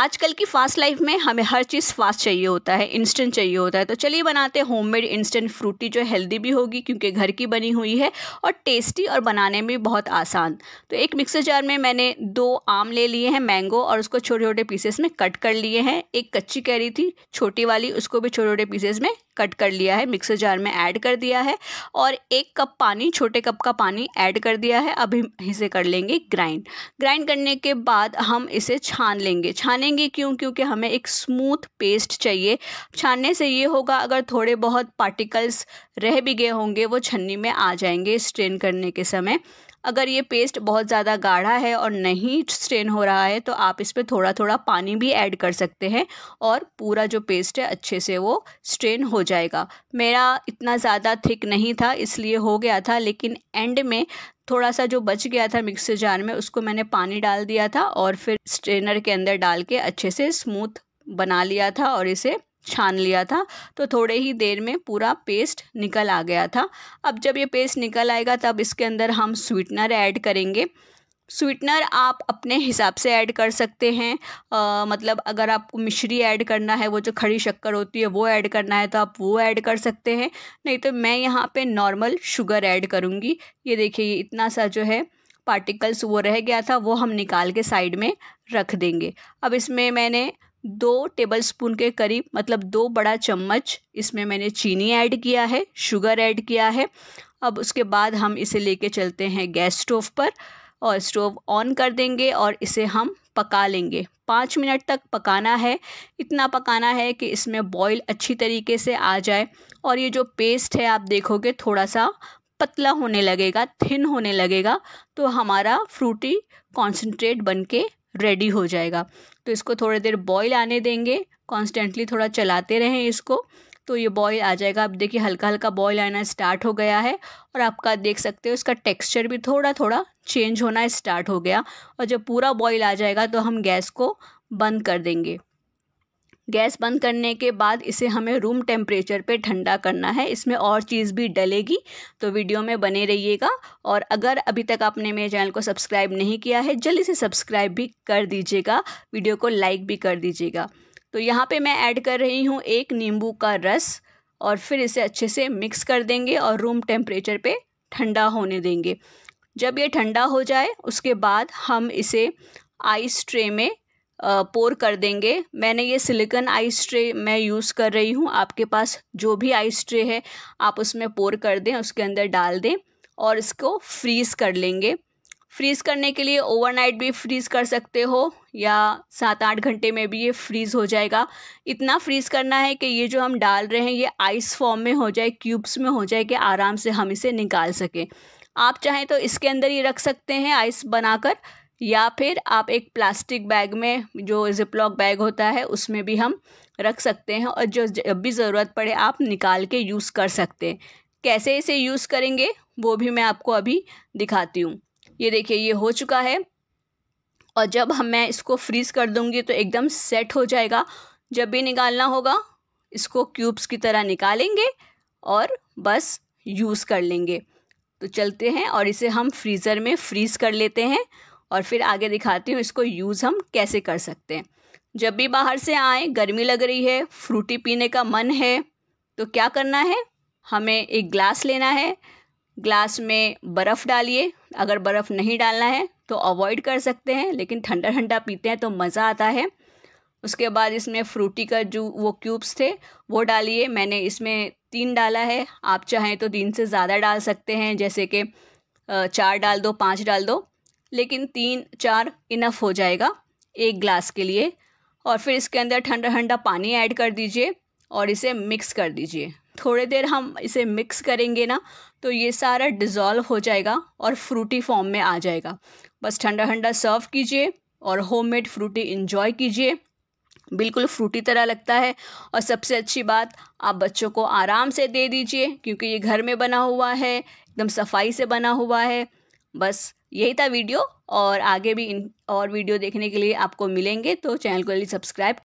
आजकल की fast life में हमें हर चीज़ फास्ट चाहिए होता है इंस्टेंट चाहिए होता है तो चलिए बनाते हैं होममेड इंस्टेंट फ्रूटी जो हेल्दी भी होगी क्योंकि घर की बनी हुई है और टेस्टी और बनाने में बहुत आसान तो एक मिक्सर जार में मैंने दो आम ले लिए हैं मैंगो और उसको छोटे छोटे पीसेस में कट कर लिए हैं एक कच्ची कैरी थी छोटी वाली उसको भी छोटे छोटे पीसेस में कट कर लिया है मिक्सर जार में ऐड कर दिया है और एक कप पानी छोटे कप का पानी ऐड कर दिया है अभी इसे कर लेंगे ग्राइंड ग्राइंड करने के बाद हम इसे छान लेंगे छाने छानेंगे क्यों क्योंकि हमें एक स्मूथ पेस्ट चाहिए छानने से ये होगा अगर थोड़े बहुत पार्टिकल्स रह भी गए होंगे वो छन्नी में आ जाएंगे स्ट्रेन करने के समय अगर ये पेस्ट बहुत ज़्यादा गाढ़ा है और नहीं स्ट्रेन हो रहा है तो आप इस पर थोड़ा थोड़ा पानी भी ऐड कर सकते हैं और पूरा जो पेस्ट है अच्छे से वो स्ट्रेन हो जाएगा मेरा इतना ज़्यादा थिक नहीं था इसलिए हो गया था लेकिन एंड में थोड़ा सा जो बच गया था मिक्सर जार में उसको मैंने पानी डाल दिया था और फिर स्ट्रेनर के अंदर डाल के अच्छे से स्मूथ बना लिया था और इसे छान लिया था तो थोड़े ही देर में पूरा पेस्ट निकल आ गया था अब जब ये पेस्ट निकल आएगा तब इसके अंदर हम स्वीटनर ऐड करेंगे स्वीटनर आप अपने हिसाब से ऐड कर सकते हैं आ, मतलब अगर आपको मिश्री ऐड करना है वो जो खड़ी शक्कर होती है वो ऐड करना है तो आप वो ऐड कर सकते हैं नहीं तो मैं यहाँ पे नॉर्मल शुगर ऐड करूँगी ये देखिए इतना सा जो है पार्टिकल्स वो रह गया था वो हम निकाल के साइड में रख देंगे अब इसमें मैंने दो टेबलस्पून के करीब मतलब दो बड़ा चम्मच इसमें मैंने चीनी ऐड किया है शुगर ऐड किया है अब उसके बाद हम इसे लेके चलते हैं गैस स्टोव पर और स्टोव ऑन कर देंगे और इसे हम पका लेंगे पाँच मिनट तक पकाना है इतना पकाना है कि इसमें बॉईल अच्छी तरीके से आ जाए और ये जो पेस्ट है आप देखोगे थोड़ा सा पतला होने लगेगा थिन होने लगेगा तो हमारा फ्रूटी कॉन्सेंट्रेट बन के रेडी हो जाएगा तो इसको थोड़ी देर बॉईल आने देंगे कॉन्स्टेंटली थोड़ा चलाते रहें इसको तो ये बॉयल आ जाएगा अब देखिए हल्का हल्का बॉयल आना स्टार्ट हो गया है और आपका देख सकते हो इसका टेक्सचर भी थोड़ा थोड़ा चेंज होना स्टार्ट हो गया और जब पूरा बॉयल आ जाएगा तो हम गैस को बंद कर देंगे गैस बंद करने के बाद इसे हमें रूम टेम्परेचर पे ठंडा करना है इसमें और चीज़ भी डलेगी तो वीडियो में बने रहिएगा और अगर अभी तक आपने मेरे चैनल को सब्सक्राइब नहीं किया है जल्दी से सब्सक्राइब भी कर दीजिएगा वीडियो को लाइक भी कर दीजिएगा तो यहाँ पे मैं ऐड कर रही हूँ एक नींबू का रस और फिर इसे अच्छे से मिक्स कर देंगे और रूम टेम्परेचर पर ठंडा होने देंगे जब ये ठंडा हो जाए उसके बाद हम इसे आइस ट्रे में पोर कर देंगे मैंने ये सिलिकन आइस ट्रे मैं यूज़ कर रही हूँ आपके पास जो भी आइस ट्रे है आप उसमें पोर कर दें उसके अंदर डाल दें और इसको फ्रीज़ कर लेंगे फ्रीज़ करने के लिए ओवरनाइट भी फ्रीज़ कर सकते हो या सात आठ घंटे में भी ये फ्रीज़ हो जाएगा इतना फ्रीज़ करना है कि ये जो हम डाल रहे हैं ये आइस फॉर्म में हो जाए क्यूब्स में हो जाए कि आराम से हम इसे निकाल सकें आप चाहें तो इसके अंदर ही रख सकते हैं आइस बनाकर या फिर आप एक प्लास्टिक बैग में जो जिपलॉक बैग होता है उसमें भी हम रख सकते हैं और जो जब भी ज़रूरत पड़े आप निकाल के यूज़ कर सकते हैं कैसे इसे यूज़ करेंगे वो भी मैं आपको अभी दिखाती हूँ ये देखिए ये हो चुका है और जब हम मैं इसको फ्रीज़ कर दूँगी तो एकदम सेट हो जाएगा जब भी निकालना होगा इसको क्यूब्स की तरह निकालेंगे और बस यूज़ कर लेंगे तो चलते हैं और इसे हम फ्रीज़र में फ्रीज़ कर लेते हैं और फिर आगे दिखाती हूँ इसको यूज़ हम कैसे कर सकते हैं जब भी बाहर से आए गर्मी लग रही है फ्रूटी पीने का मन है तो क्या करना है हमें एक ग्लास लेना है ग्लास में बर्फ़ डालिए अगर बर्फ़ नहीं डालना है तो अवॉइड कर सकते हैं लेकिन ठंडा ठंडा पीते हैं तो मज़ा आता है उसके बाद इसमें फ्रूटी का जो वो क्यूब्स थे वो डालिए मैंने इसमें तीन डाला है आप चाहें तो तीन से ज़्यादा डाल सकते हैं जैसे कि चार डाल दो पाँच डाल दो लेकिन तीन चार इनफ हो जाएगा एक ग्लास के लिए और फिर इसके अंदर ठंडा ठंडा पानी ऐड कर दीजिए और इसे मिक्स कर दीजिए थोड़ी देर हम इसे मिक्स करेंगे ना तो ये सारा डिज़ोल्व हो जाएगा और फ्रूटी फॉर्म में आ जाएगा बस ठंडा ठंडा सर्व कीजिए और होममेड फ्रूटी इन्जॉय कीजिए बिल्कुल फ्रूटी तरह लगता है और सबसे अच्छी बात आप बच्चों को आराम से दे दीजिए क्योंकि ये घर में बना हुआ है एकदम सफाई से बना हुआ है बस यही था वीडियो और आगे भी इन और वीडियो देखने के लिए आपको मिलेंगे तो चैनल को सब्सक्राइब